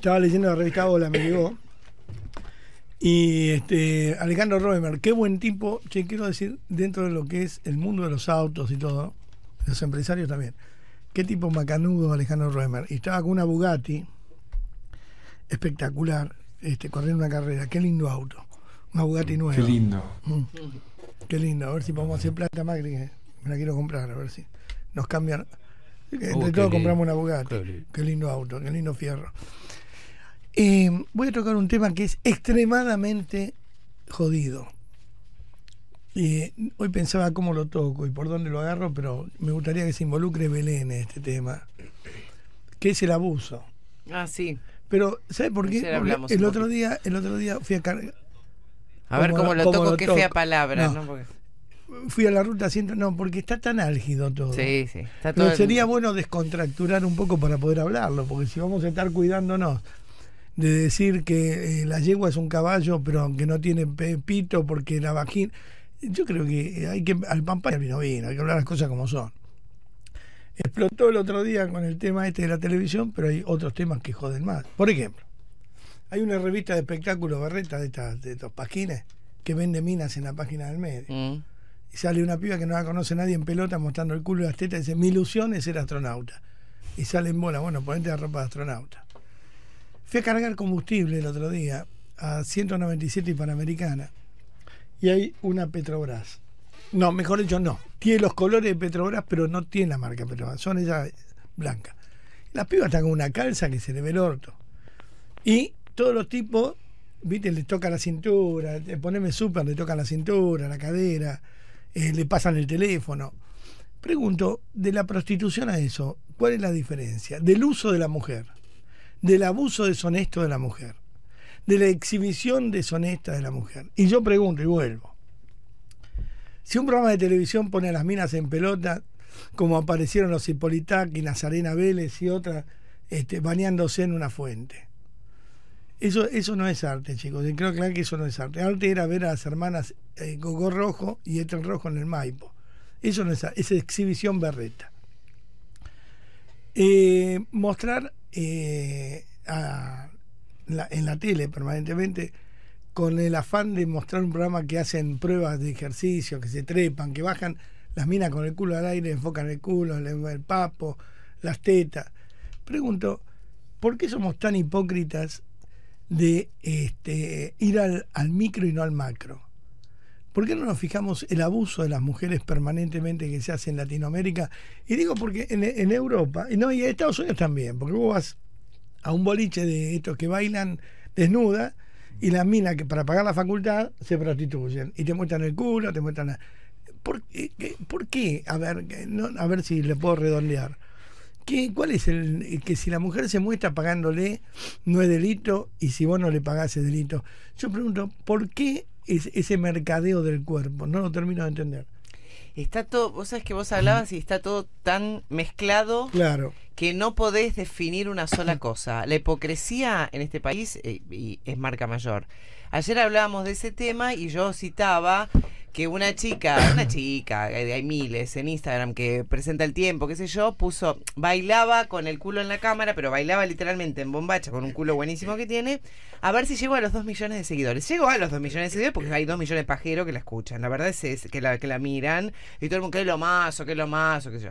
Estaba leyendo la revista Hola, me llegó. Y este, Alejandro Roemer, qué buen tipo, che, quiero decir, dentro de lo que es el mundo de los autos y todo, los empresarios también, qué tipo macanudo Alejandro Roemer. Y estaba con una Bugatti espectacular, este, corriendo una carrera, qué lindo auto, una Bugatti nueva. Qué lindo. Mm. Qué lindo, a ver si podemos hacer plata, más eh. me la quiero comprar, a ver si nos cambian. Entre oh, todos compramos una Bugatti. Qué lindo auto, qué lindo fierro. Em, voy a tocar un tema que es extremadamente jodido. Eh, hoy pensaba cómo lo toco y por dónde lo agarro, pero me gustaría que se involucre Belén en este tema, que es el abuso. Ah, sí. Pero, ¿sabes por qué? el otro, día, el otro día fui a A ver cómo, lo, toco, qué que palabra, ¿no? Fui a la ruta Siento, no, porque está tan álgido todo. Sí, sí. Está todo sería bueno descontracturar un poco para poder hablarlo, porque si vamos a estar cuidándonos de decir que eh, la yegua es un caballo, pero aunque no tiene pepito porque la vagina. Yo creo que eh, hay que. Al pampa vino vino hay que hablar las cosas como son. Explotó el otro día con el tema este de la televisión, pero hay otros temas que joden más. Por ejemplo, hay una revista de espectáculos barreta de, estas, de estos pasquines que vende minas en la página del medio. Mm. Y sale una piba que no la conoce nadie en pelota mostrando el culo y las tetas y dice, mi ilusión es ser astronauta. Y sale en bola, bueno, ponete la ropa de astronauta. Fui a cargar combustible el otro día a 197 y Panamericana y hay una Petrobras. No, mejor dicho, no. Tiene los colores de Petrobras, pero no tiene la marca Petrobras. Son ellas blancas. Las pibas están con una calza que se le ve el orto. Y todos los tipos, viste, les toca la cintura, poneme súper, le toca la cintura, la cadera, eh, le pasan el teléfono. Pregunto, de la prostitución a eso, ¿cuál es la diferencia? Del uso de la mujer del abuso deshonesto de la mujer, de la exhibición deshonesta de la mujer. Y yo pregunto y vuelvo. Si un programa de televisión pone a las minas en pelota, como aparecieron los Hipolitac y Nazarena Vélez y otras, este, bañándose en una fuente. Eso, eso no es arte, chicos. Y creo que eso no es arte. Arte era ver a las hermanas eh, Rojo y Etel Rojo en el Maipo. Eso no es arte, es exhibición berreta. Eh, mostrar eh, en la tele permanentemente con el afán de mostrar un programa que hacen pruebas de ejercicio, que se trepan, que bajan las minas con el culo al aire, enfocan el culo, el papo, las tetas. Pregunto, ¿por qué somos tan hipócritas de este, ir al micro y no al macro? ¿Por qué no nos fijamos el abuso de las mujeres permanentemente que se hace en Latinoamérica? Y digo porque en, Europa, y no, y en Estados Unidos también, porque vos vas a un boliche de estos que bailan desnuda y las minas que para pagar la facultad se prostituyen y te muestran el culo, te muestran... ¿Por, qué, A ver, a ver si le puedo redondear. ¿Qué, ¿Cuál es el que si la mujer se muestra pagándole no es delito y si vos no le pagás es delito? Yo pregunto, ¿por qué ese mercadeo del cuerpo. No lo termino de entender. Está todo, vos sabés que vos hablabas y está todo tan mezclado claro. que no podés definir una sola cosa. La hipocresía en este país eh, es marca mayor. Ayer hablábamos de ese tema y yo citaba que una chica, una chica, eh, hay, miles en Instagram que presenta el tiempo, qué sé yo, puso, bailaba con el culo en la cámara, pero bailaba literalmente en bombacha con un culo buenísimo que tiene, a ver si llego a los 2 millones de seguidores. Llego a los 2 millones de seguidores porque hay 2 millones de pajeros que la escuchan, la verdad es, que, la, que la miran y todo el mundo, que lo más, o es lo más, o qué sé yo.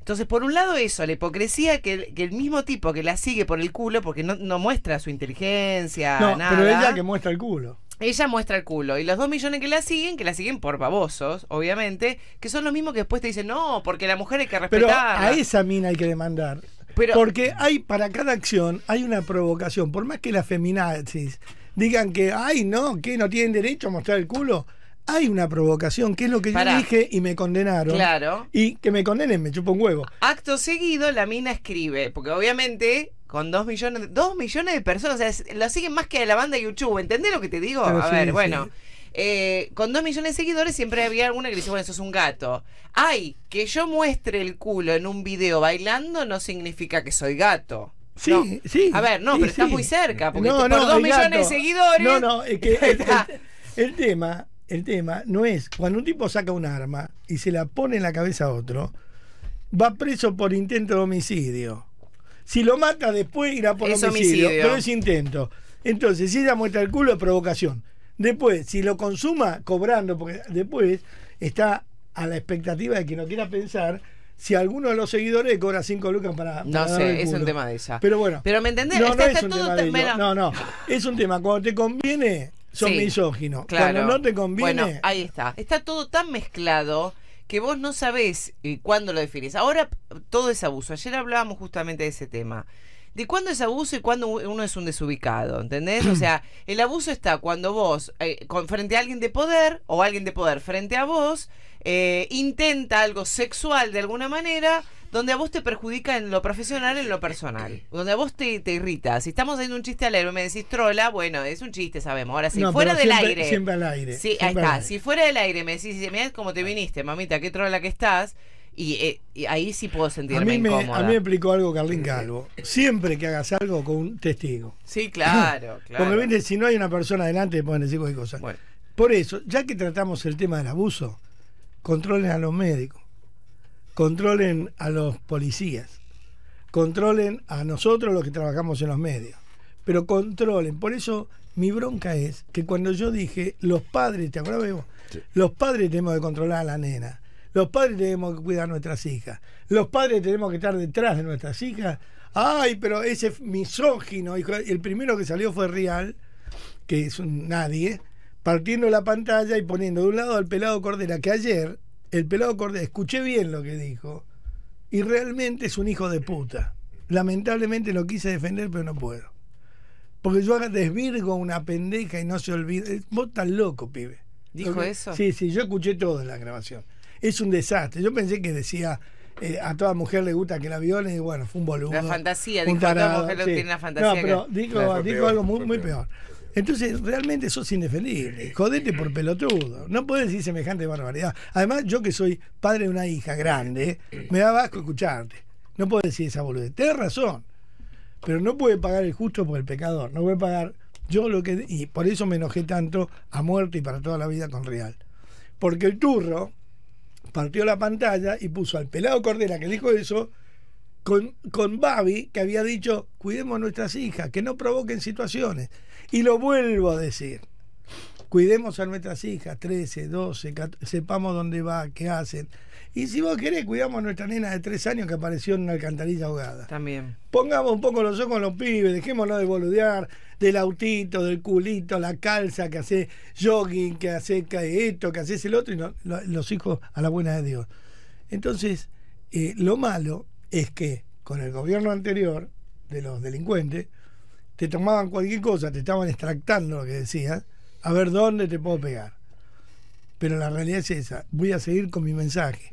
Entonces, por un lado eso, la hipocresía que, el mismo tipo que la sigue por el culo, porque no, muestra su inteligencia, no, nada. Pero ella que muestra el culo. Ella muestra el culo. Y los dos millones que la siguen, que la siguen por babosos, obviamente, que son los mismos que después te dicen, no, porque la mujer hay que respetar. Pero a esa mina hay que demandar. porque hay, para cada acción, hay una provocación. Por más que las feminazis digan que, ay, no, que no tienen derecho a mostrar el culo hay una provocación, que es lo que yo dije y me condenaron. Claro. Y que me condenen, me chupo un huevo. Acto seguido, la mina escribe, porque obviamente con dos millones, dos millones de personas, o sea, lo siguen más que la banda de YouTube, ¿entendés lo que te digo? a ver, bueno. Eh, con dos millones de seguidores siempre había alguna que le dice, bueno, sos un gato. Ay, que yo muestre el culo en un video bailando no significa que soy gato. Sí, sí. A ver, no, pero estás muy cerca, porque por 2 millones de seguidores... No, no, es que tema, el tema no es, cuando un tipo saca un arma y se la pone en la cabeza a otro, va preso por intento de homicidio si lo mata después irá por homicidio, pero es intento. Entonces, si ella muestra el culo, es provocación. Después, si lo consuma cobrando, porque después está a la expectativa de que no quiera pensar si alguno de los seguidores cobra 5 lucas para. para no sé, es un tema de esa. Pero bueno. Pero me entendés, no, no es un tema de No, no. Es un tema. Cuando te conviene, son misóginos. Claro. Cuando no te conviene. Bueno, ahí está. Está todo tan mezclado que vos no sabés eh, cuándo lo definís. Ahora todo es abuso. Ayer hablábamos justamente de ese tema. ¿De cuándo es abuso y cuándo uno es un desubicado? ¿Entendés? O sea, el abuso está cuando vos, eh, con, frente a alguien de poder o alguien de poder frente a vos, eh, intenta algo sexual de alguna manera donde a vos te perjudica en lo profesional, en lo personal, eh, eh, donde a vos te, irrita. Si estamos haciendo un chiste al aire, y me decís trola, bueno, es un chiste, sabemos. Ahora, si fuera del aire. Siempre al aire. Sí, ahí está. Si fuera del aire, me decís, mira, cómo te viniste, mamita, qué trola que estás. Eh, y, ahí sí puedo sentirme a mí me, incómoda. A mí me explicó algo Carlín Calvo. Siempre que hagas algo con un testigo. Sí, claro, claro. Porque si no hay una persona adelante, te pueden decir cualquier cosa. Por eso, ya que tratamos el tema del abuso, controles a los médicos controlen a los policías, controlen a nosotros los que trabajamos en los medios, pero controlen. Por eso mi bronca es que cuando yo dije, los padres, ¿te acuerdas Los padres tenemos que controlar a la nena, los padres tenemos que cuidar a nuestras hijas, los padres tenemos que estar detrás de nuestras hijas. Ay, pero ese misógino, el primero que salió fue Real, que es un nadie, partiendo la pantalla y poniendo de un lado al pelado Cordera, que ayer el pelado Cordés, escuché bien lo que dijo, y realmente es un hijo de puta. Lamentablemente lo quise defender, pero no puedo. Porque yo desvirgo una pendeja y no se olvida. Eh, vos tan loco, pibe. ¿Dijo eso? Sí, sí, yo escuché todo en la grabación. Es un desastre. Yo pensé que decía, eh, a toda mujer le gusta que la violen y bueno, fue un boludo. La fantasía, dijo a toda mujer tiene fantasía. No, pero dijo, algo muy, muy peor. Entonces, realmente sos indefendible. Jodete por pelotudo. No puedes decir semejante barbaridad. Además, yo que soy padre de una hija grande, me da vasco escucharte. No puedo decir esa boludez. Tienes razón. Pero no puede pagar el justo por el pecador. No a pagar yo lo que. Y por eso me enojé tanto a muerte y para toda la vida con Real. Porque el turro partió la pantalla y puso al pelado Cordera que dijo eso con, con Babi, que había dicho, cuidemos nuestras hijas, que no provoquen situaciones. Y lo vuelvo a decir. Cuidemos a nuestras hijas, 13, 12, 14, sepamos dónde va, qué hacen. Y si vos querés, cuidamos a nuestra nena de 3 años que apareció en una alcantarilla ahogada. También. Pongamos un poco los ojos en los pibes, dejémonos de boludear, del autito, del culito, la calza, que hace jogging, que hace esto, que hace el otro, y los hijos a la buena de Dios. Entonces, eh, lo malo es que con el gobierno anterior de los delincuentes, te tomaban cualquier cosa, te estaban extractando lo que decías, a ver dónde te puedo pegar. Pero la realidad es esa, voy a seguir con mi mensaje.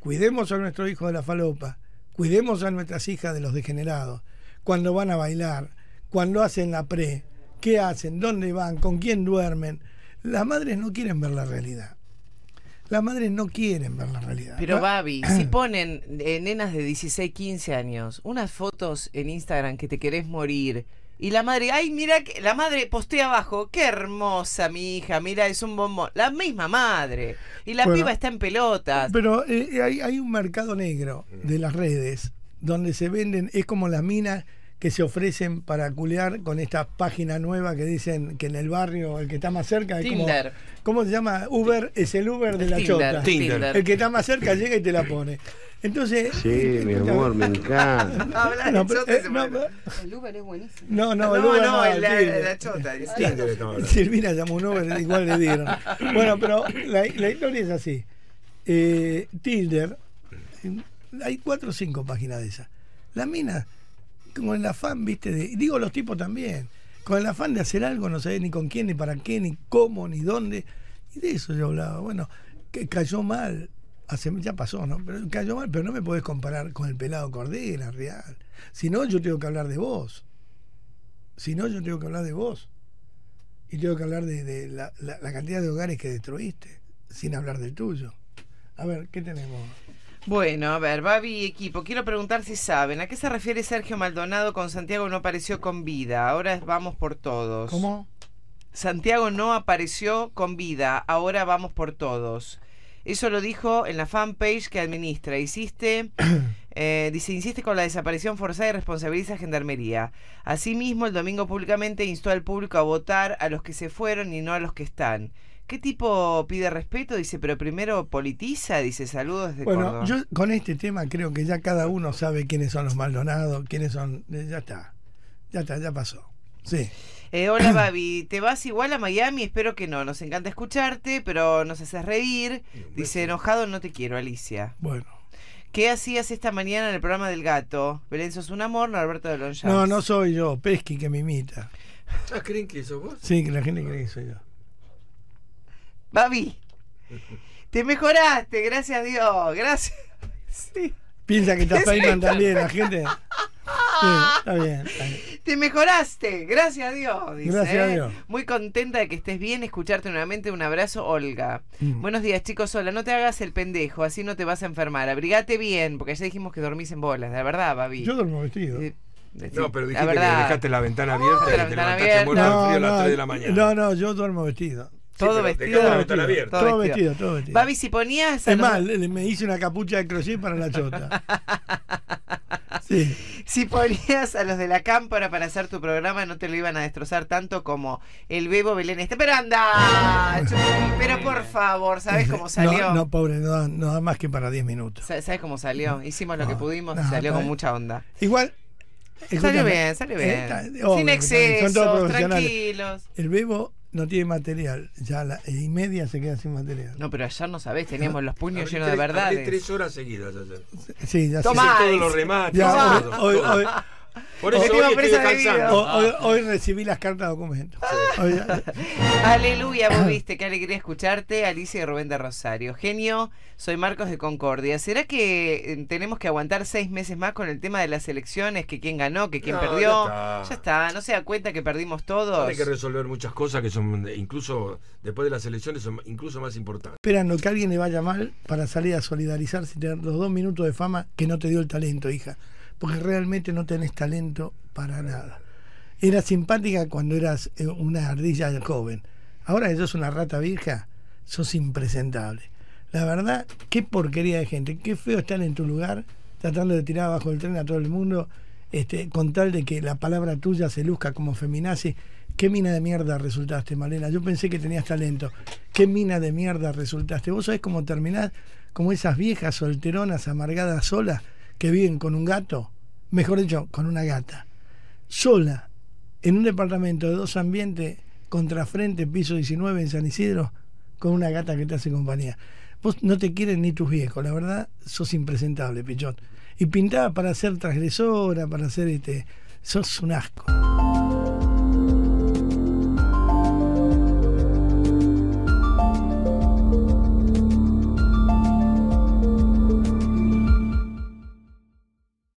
Cuidemos a nuestro hijo de la falopa, cuidemos a nuestras hijas de los degenerados, cuando van a bailar, cuando hacen la pre, qué hacen, dónde van, con quién duermen. Las madres no quieren ver la realidad. Las madres no quieren ver la realidad. Pero Babi, si ponen eh, nenas de 16, 15 años unas fotos en Instagram que te querés morir, y la madre, ay, mira, que, la madre postea abajo, qué hermosa mi hija, mira, es un bombón. La misma madre. Y la piba está en pelotas. Pero eh, eh, hay, hay un mercado negro de las redes donde se venden, es como las minas que se ofrecen para culear con esta página nueva que dicen que en el barrio el que está más cerca es ¿Cómo se llama? Uber es el Uber de la Tinder, chota. El que está más cerca llega y te la pone. Entonces. Sí, eh, mi amor, me encanta. No, eh, El Uber es buenísimo. No, no, el Uber. No, la, la, la Silvina llamó un Uber, igual le dieron. Bueno, pero la, historia es así. Eh, hay cuatro o cinco páginas de esas. La mina, con el afán, viste, digo los tipos también, con el afán de hacer algo, no sabés ni con quién, ni para qué, ni cómo, ni dónde. Y de eso yo hablaba. Bueno, que cayó mal hace, ya pasó, ¿no? Pero cayó mal, pero no me podés comparar con el pelado Cordera, real. Si no, yo tengo que hablar de vos. Si no, yo tengo que hablar de vos. Y tengo que hablar de, la, cantidad de hogares que destruiste, sin hablar del tuyo. A ver, ¿qué tenemos? Bueno, a ver, Babi equipo, quiero preguntar si saben, ¿a qué se refiere Sergio Maldonado con Santiago no apareció con vida? Ahora vamos por todos. ¿Cómo? Santiago no apareció con vida, ahora vamos por todos. Eso lo dijo en la fanpage que administra. Hiciste, eh, dice, insiste con la desaparición forzada y responsabiliza a Gendarmería. Asimismo, el domingo públicamente instó al público a votar a los que se fueron y no a los que están. ¿Qué tipo pide respeto? Dice, pero primero politiza, dice, saludos desde Bueno, yo con este tema creo que ya cada uno sabe quiénes son los Maldonados, quiénes son... Eh, ya está, ya está, ya pasó. Sí. Eh, hola Babi, ¿te vas igual a Miami? Espero que no. Nos encanta escucharte, pero nos haces reír. Dice, enojado no te quiero, Alicia. Bueno. ¿Qué hacías esta mañana en el programa del gato? Belén, es un amor, Alberto de No, no soy yo, Pesky que me imita. ¿Ah, creen que eso vos? Sí, que la gente cree que soy yo. Babi, te mejoraste, gracias a Dios, gracias. Piensa que te peinan también, la gente. Sí, está bien, está bien. Te mejoraste, gracias a Dios. Gracias a ¿eh? Dios. Muy contenta de que estés bien, escucharte nuevamente. Un abrazo, Olga. Mm. Buenos días, chicos. hola, no te hagas el pendejo, así no te vas a enfermar. Abrígate bien, porque ya dijimos que dormís en bolas, la verdad, Babi. Yo duermo vestido. Eh, no, pero dijiste que dejaste la ventana ah, abierta no, frío a las no, 3 de la mañana. No, no, yo duermo vestido. Todo vestido. Todo, la ventana vestido abierta. todo vestido, todo vestido. Babi, si ponías. Es mal, me hice una capucha de crochet para la chota. sí si ponías a los de la cámara para hacer tu programa, no te lo iban a destrozar tanto como el Bebo Belén este. Pero anda, pero por favor, ¿sabes cómo salió? No, no pobre, no, da más que para 10 minutos. ¿Sabes cómo salió? Hicimos lo que pudimos y salió con mucha onda. Igual, salió bien, salió eh, bien. Sin excesos, tranquilos. El Bebo no tiene material. Ya a las y media se queda sin material. No, pero ayer no sabés, teníamos los puños llenos de verdades. tres horas seguidas ayer. Sí, ya todos los remates. Por eso hoy, Hoy, recibí las cartas de documento. Aleluya, vos viste, qué alegría escucharte, Alicia y Rubén de Rosario. Genio, soy Marcos de Concordia. ¿Será que eh, tenemos que aguantar seis meses más con el tema de las elecciones? Que quién ganó, que quién perdió. Ya está. no se da cuenta que perdimos todos. Hay que resolver muchas cosas que son, incluso después de las elecciones, son incluso más importantes. Esperando que alguien le vaya mal para salir a solidarizar y tener los dos minutos de fama que no te dio el talento, hija porque realmente no tenés talento para nada. Era simpática cuando eras eh, una ardilla joven. Ahora que sos una rata vieja, sos impresentable. La verdad, qué porquería de gente. Qué feo estar en tu lugar tratando de tirar abajo el tren a todo el mundo este, con tal de que la palabra tuya se luzca como feminazi. Qué mina de mierda resultaste, Malena. Yo pensé que tenías talento. Qué mina de mierda resultaste. Vos sabés cómo terminás como esas viejas solteronas amargadas solas que viven con un gato, mejor dicho, con una gata, sola, en un departamento de dos ambientes, contrafrente, piso 19 en San Isidro, con una gata que te hace compañía. Vos no te quieren ni tus viejos, la verdad, sos impresentable, Pichón. Y pintaba para ser transgresora, para ser este. sos un asco.